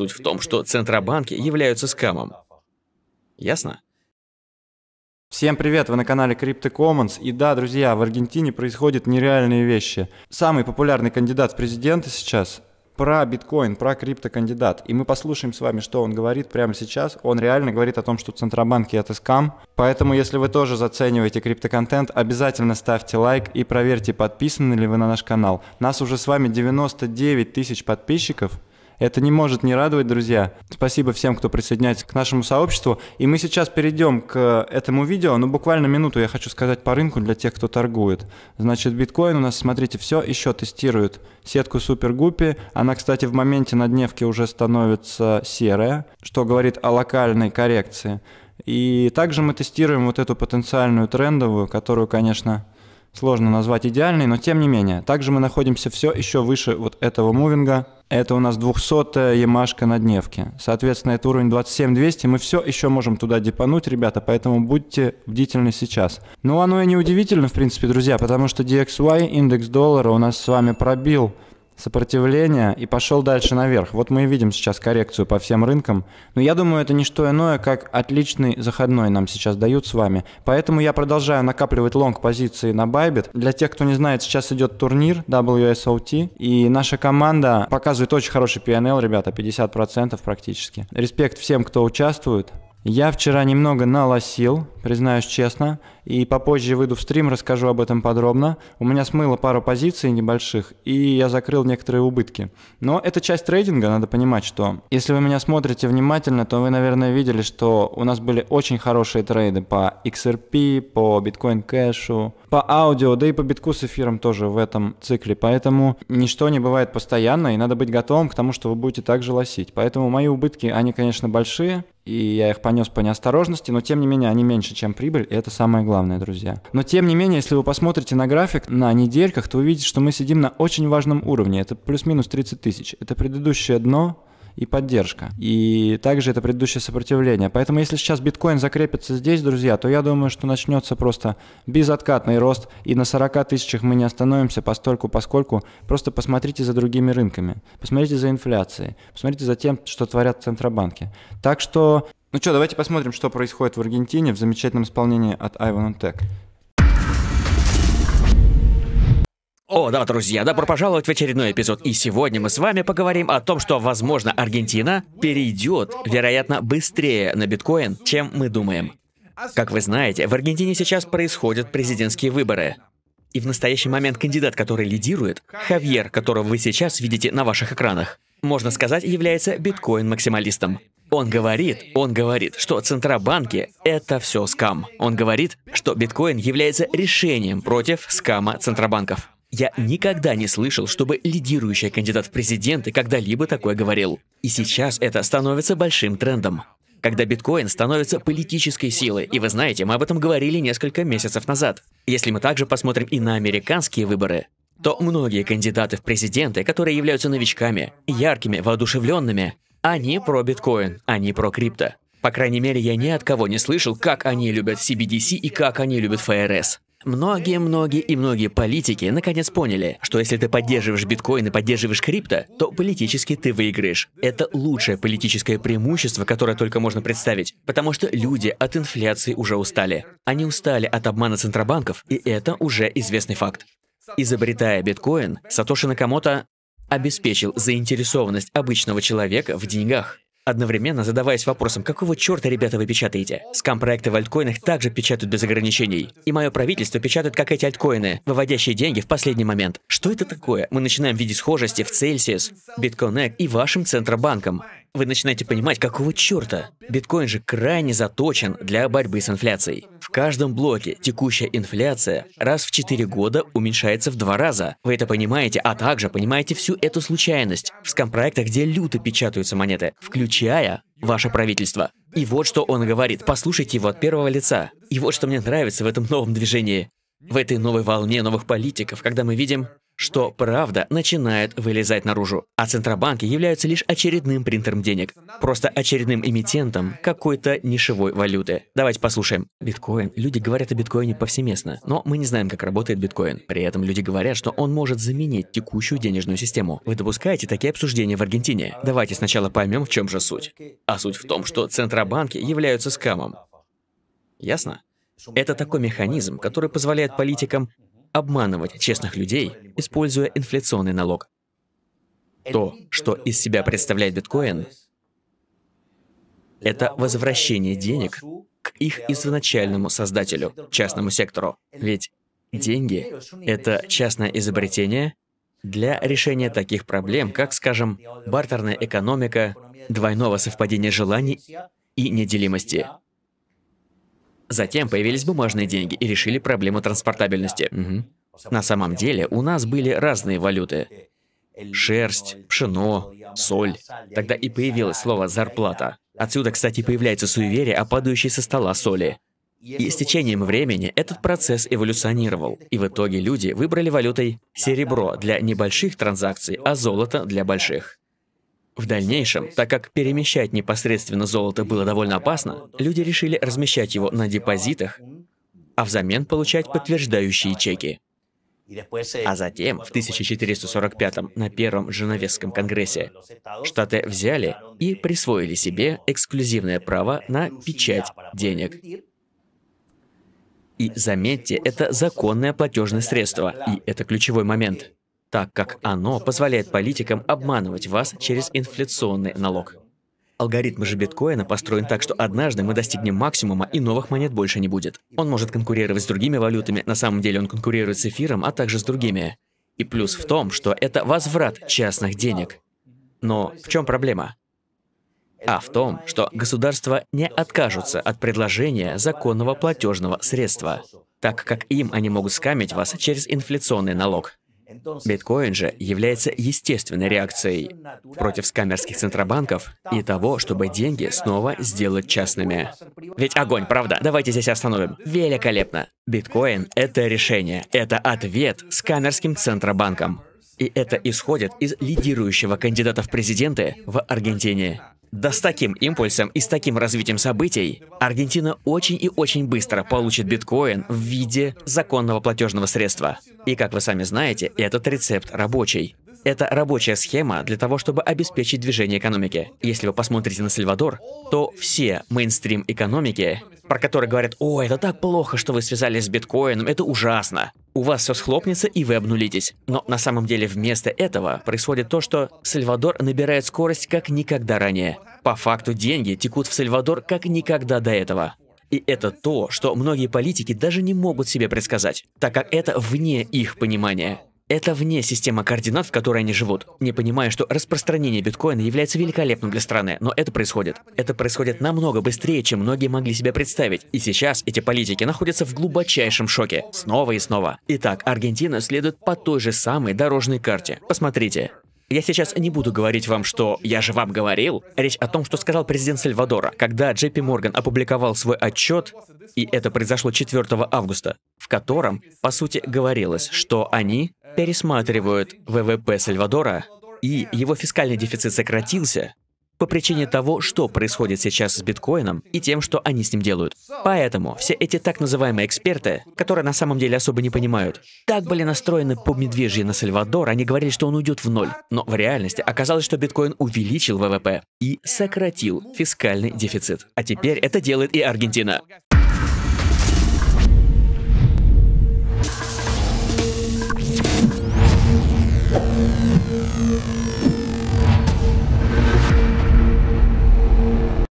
Суть в том, что центробанки являются скамом. Ясно? Всем привет, вы на канале Crypto Commons. И да, друзья, в Аргентине происходят нереальные вещи. Самый популярный кандидат в президенты сейчас про биткоин, про криптокандидат. И мы послушаем с вами, что он говорит прямо сейчас. Он реально говорит о том, что центробанки это скам. Поэтому, если вы тоже зацениваете криптоконтент, обязательно ставьте лайк и проверьте, подписаны ли вы на наш канал. Нас уже с вами 99 тысяч подписчиков. Это не может не радовать, друзья. Спасибо всем, кто присоединяется к нашему сообществу. И мы сейчас перейдем к э, этому видео. Ну, буквально минуту я хочу сказать по рынку для тех, кто торгует. Значит, биткоин у нас, смотрите, все еще тестирует сетку супергупи. Она, кстати, в моменте на дневке уже становится серая, что говорит о локальной коррекции. И также мы тестируем вот эту потенциальную трендовую, которую, конечно, сложно назвать идеальной, но тем не менее. Также мы находимся все еще выше вот этого мувинга. Это у нас 200-я ямашка на дневке. Соответственно, это уровень 27200. Мы все еще можем туда депануть, ребята, поэтому будьте бдительны сейчас. Ну, оно и не удивительно, в принципе, друзья, потому что DXY, индекс доллара, у нас с вами пробил сопротивление и пошел дальше наверх. Вот мы и видим сейчас коррекцию по всем рынкам. Но я думаю, это не что иное, как отличный заходной нам сейчас дают с вами. Поэтому я продолжаю накапливать лонг позиции на Bybit. Для тех, кто не знает, сейчас идет турнир WSOT. И наша команда показывает очень хороший PNL, ребята, 50% практически. Респект всем, кто участвует. Я вчера немного налосил, признаюсь честно, и попозже выйду в стрим, расскажу об этом подробно. У меня смыло пару позиций небольших, и я закрыл некоторые убытки. Но это часть трейдинга, надо понимать, что... Если вы меня смотрите внимательно, то вы, наверное, видели, что у нас были очень хорошие трейды по XRP, по Bitcoin Cash, по аудио, да и по битку с эфиром тоже в этом цикле. Поэтому ничто не бывает постоянно, и надо быть готовым к тому, что вы будете также лосить. Поэтому мои убытки, они, конечно, большие, и я их понес по неосторожности, но тем не менее они меньше, чем прибыль, и это самое главное, друзья. Но тем не менее, если вы посмотрите на график на недельках, то увидите, что мы сидим на очень важном уровне, это плюс-минус 30 тысяч. Это предыдущее дно, и поддержка. И также это предыдущее сопротивление. Поэтому если сейчас биткоин закрепится здесь, друзья, то я думаю, что начнется просто безоткатный рост, и на 40 тысячах мы не остановимся постольку, поскольку просто посмотрите за другими рынками, посмотрите за инфляцией, посмотрите за тем, что творят центробанки. Так что ну что, давайте посмотрим, что происходит в Аргентине в замечательном исполнении от Ivan Tech. О, да, друзья, добро пожаловать в очередной эпизод. И сегодня мы с вами поговорим о том, что, возможно, Аргентина перейдет, вероятно, быстрее на биткоин, чем мы думаем. Как вы знаете, в Аргентине сейчас происходят президентские выборы. И в настоящий момент кандидат, который лидирует, Хавьер, которого вы сейчас видите на ваших экранах, можно сказать, является биткоин-максималистом. Он говорит, он говорит, что Центробанки — это все скам. Он говорит, что биткоин является решением против скама Центробанков. Я никогда не слышал, чтобы лидирующий кандидат в президенты когда-либо такое говорил. И сейчас это становится большим трендом. Когда биткоин становится политической силой, и вы знаете, мы об этом говорили несколько месяцев назад. Если мы также посмотрим и на американские выборы, то многие кандидаты в президенты, которые являются новичками, яркими, воодушевленными, они про биткоин, они про крипто. По крайней мере, я ни от кого не слышал, как они любят CBDC и как они любят ФРС. Многие-многие и многие политики наконец поняли, что если ты поддерживаешь биткоин и поддерживаешь крипто, то политически ты выиграешь. Это лучшее политическое преимущество, которое только можно представить, потому что люди от инфляции уже устали. Они устали от обмана центробанков, и это уже известный факт. Изобретая биткоин, Сатоши Накамото обеспечил заинтересованность обычного человека в деньгах. Одновременно задаваясь вопросом, какого черта, ребята, вы печатаете? Скам-проекты в альткоинах также печатают без ограничений. И мое правительство печатает как эти альткоины, выводящие деньги в последний момент. Что это такое? Мы начинаем видеть схожести в Celsius, BitConnect и вашим Центробанком вы начинаете понимать, какого черта? Биткоин же крайне заточен для борьбы с инфляцией. В каждом блоке текущая инфляция раз в 4 года уменьшается в два раза. Вы это понимаете, а также понимаете всю эту случайность в скампроектах, где люто печатаются монеты, включая ваше правительство. И вот что он говорит, послушайте его от первого лица. И вот что мне нравится в этом новом движении в этой новой волне новых политиков, когда мы видим что правда начинает вылезать наружу, а центробанки являются лишь очередным принтером денег, просто очередным эмитентом какой-то нишевой валюты. Давайте послушаем. Биткоин. Люди говорят о биткоине повсеместно, но мы не знаем, как работает биткоин. При этом люди говорят, что он может заменить текущую денежную систему. Вы допускаете такие обсуждения в Аргентине? Давайте сначала поймем, в чем же суть. А суть в том, что центробанки являются скамом. Ясно? Это такой механизм, который позволяет политикам обманывать честных людей, используя инфляционный налог. То, что из себя представляет биткоин, это возвращение денег к их изначальному создателю, частному сектору. Ведь деньги — это частное изобретение для решения таких проблем, как, скажем, бартерная экономика, двойного совпадения желаний и неделимости. Затем появились бумажные деньги и решили проблему транспортабельности. Угу. На самом деле у нас были разные валюты. Шерсть, пшено, соль. Тогда и появилось слово «зарплата». Отсюда, кстати, появляется суеверие о падающей со стола соли. И с течением времени этот процесс эволюционировал, и в итоге люди выбрали валютой серебро для небольших транзакций, а золото для больших. В дальнейшем, так как перемещать непосредственно золото было довольно опасно, люди решили размещать его на депозитах, а взамен получать подтверждающие чеки. А затем, в 1445 на Первом Женевесском конгрессе, Штаты взяли и присвоили себе эксклюзивное право на печать денег. И заметьте, это законное платежное средство, и это ключевой момент так как оно позволяет политикам обманывать вас через инфляционный налог. Алгоритм же биткоина построен так, что однажды мы достигнем максимума и новых монет больше не будет. Он может конкурировать с другими валютами, на самом деле он конкурирует с эфиром, а также с другими. И плюс в том, что это возврат частных денег. Но в чем проблема? А в том, что государства не откажутся от предложения законного платежного средства, так как им они могут скамить вас через инфляционный налог. Биткоин же является естественной реакцией против скамерских центробанков и того, чтобы деньги снова сделать частными. Ведь огонь, правда? Давайте здесь остановим. Великолепно. Биткоин — это решение, это ответ скамерским центробанкам. И это исходит из лидирующего кандидата в президенты в Аргентине. Да с таким импульсом и с таким развитием событий Аргентина очень и очень быстро получит биткоин в виде законного платежного средства. И как вы сами знаете, этот рецепт рабочий. Это рабочая схема для того, чтобы обеспечить движение экономики. Если вы посмотрите на Сальвадор, то все мейнстрим экономики, про которые говорят, «О, это так плохо, что вы связались с биткоином, это ужасно», у вас все схлопнется и вы обнулитесь. Но на самом деле вместо этого происходит то, что Сальвадор набирает скорость как никогда ранее. По факту деньги текут в Сальвадор как никогда до этого. И это то, что многие политики даже не могут себе предсказать, так как это вне их понимания. Это вне системы координат, в которой они живут, не понимая, что распространение биткоина является великолепным для страны, но это происходит. Это происходит намного быстрее, чем многие могли себе представить. И сейчас эти политики находятся в глубочайшем шоке. Снова и снова. Итак, Аргентина следует по той же самой дорожной карте. Посмотрите, я сейчас не буду говорить вам, что «я же вам говорил». Речь о том, что сказал президент Сальвадора, когда Джей Морган опубликовал свой отчет, и это произошло 4 августа, в котором, по сути, говорилось, что они пересматривают ВВП Сальвадора, и его фискальный дефицит сократился, по причине того, что происходит сейчас с биткоином и тем, что они с ним делают. Поэтому все эти так называемые эксперты, которые на самом деле особо не понимают, так были настроены по медвежьи на Сальвадор, они говорили, что он уйдет в ноль. Но в реальности оказалось, что биткоин увеличил ВВП и сократил фискальный дефицит. А теперь это делает и Аргентина.